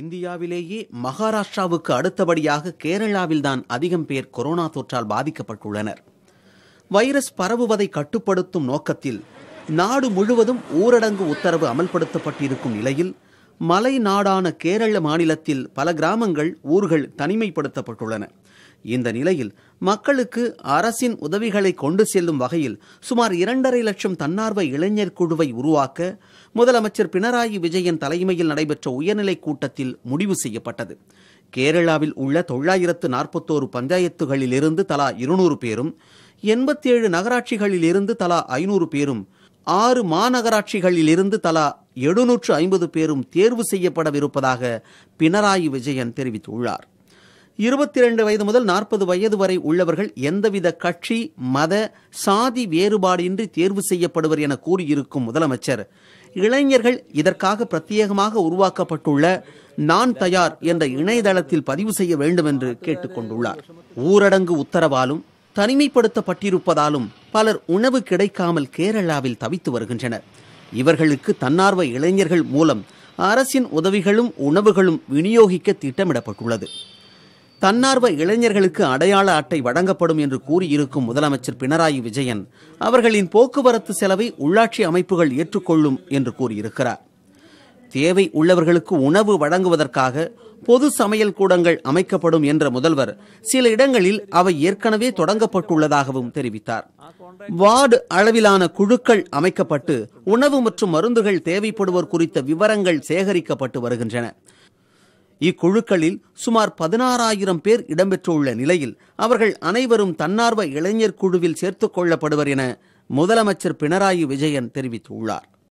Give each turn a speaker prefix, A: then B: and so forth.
A: இந்தியாவிலேயே மகாராஷ்டிராவுக்கு அடுத்தபடியாக கேரளாவில்தான் அதிகம் பேர் கொரோனா தொற்றால் பாதிக்கப்பட்டுள்ளனர் வைரஸ் பரவுவதை கட்டுப்படுத்தும் நோக்கத்தில் நாடு முழுவதும் ஊரடங்கு உத்தரவு அமல்படுத்தப்பட்டிருக்கும் நிலையில் மலை நாடான கேரள மாநிலத்தில் பல கிராமங்கள் ஊர்கள் தனிமைப்படுத்தப்பட்டுள்ளன இந்த நிலையில் மக்களுக்கு அரசின் உதவிகளை கொண்டு செல்லும் வகையில் சுமார் இரண்டரை லட்சம் தன்னார்வ இளைஞர் குழுவை உருவாக்க முதலமைச்சர் பினராயி விஜயன் தலைமையில் நடைபெற்ற உயர்நிலை கூட்டத்தில் முடிவு செய்யப்பட்டது கேரளாவில் உள்ள தொள்ளாயிரத்து நாற்பத்தோரு பஞ்சாயத்துகளிலிருந்து தலா இருநூறு பேரும் எண்பத்தி ஏழு நகராட்சிகளிலிருந்து தலா ஐநூறு பேரும் ஆறு மாநகராட்சிகளிலிருந்து தலா எழுநூற்று ஐம்பது பேரும் தேர்வு செய்யப்படவிருப்பதாக பினராயி விஜயன் தெரிவித்துள்ளார் இருபத்தி இரண்டு வயது முதல் நாற்பது வயது வரை உள்ளவர்கள் எந்தவித கட்சி மத சாதி வேறுபாடின்றி தேர்வு செய்யப்படுவர் என கூறியிருக்கும் முதலமைச்சர் இளைஞர்கள் இதற்காக பிரத்யேகமாக உருவாக்கப்பட்டுள்ள நான் தயார் என்ற இணையதளத்தில் பதிவு செய்ய வேண்டும் என்று கேட்டுக்கொண்டுள்ளார் ஊரடங்கு உத்தரவாலும் தனிமைப்படுத்தப்பட்டிருப்பதாலும் பலர் உணவு கிடைக்காமல் கேரளாவில் தவித்து வருகின்றனர் இவர்களுக்கு தன்னார்வ இளைஞர்கள் மூலம் அரசின் உதவிகளும் உணவுகளும் விநியோகிக்க திட்டமிடப்பட்டுள்ளது தன்னார்வ இளைஞர்களுக்கு அடையாள அட்டை வழங்கப்படும் என்று கூறியிருக்கும் முதலமைச்சர் பினராயி விஜயன் அவர்களின் போக்குவரத்து செலவை உள்ளாட்சி அமைப்புகள் ஏற்றுக்கொள்ளும் என்று கூறியிருக்கிறார் தேவை உள்ளவர்களுக்கு உணவு வழங்குவதற்காக பொது சமையல் கூடங்கள் அமைக்கப்படும் என்ற முதல்வர் சில இடங்களில் அவை ஏற்கனவே தொடங்கப்பட்டுள்ளதாகவும் தெரிவித்தார் வார்டு அளவிலான குழுக்கள் அமைக்கப்பட்டு உணவு மற்றும் மருந்துகள் தேவைப்படுவோர் குறித்த விவரங்கள் சேகரிக்கப்பட்டு வருகின்றன இக்குழுக்களில் சுமார் பதினாறாயிரம் பேர் இடம்பெற்றுள்ள நிலையில் அவர்கள் அனைவரும் தன்னார்வ இளைஞர் குழுவில் சேர்த்துக் கொள்ளப்படுவர் என முதலமைச்சர் பினராயி விஜயன் தெரிவித்துள்ளார்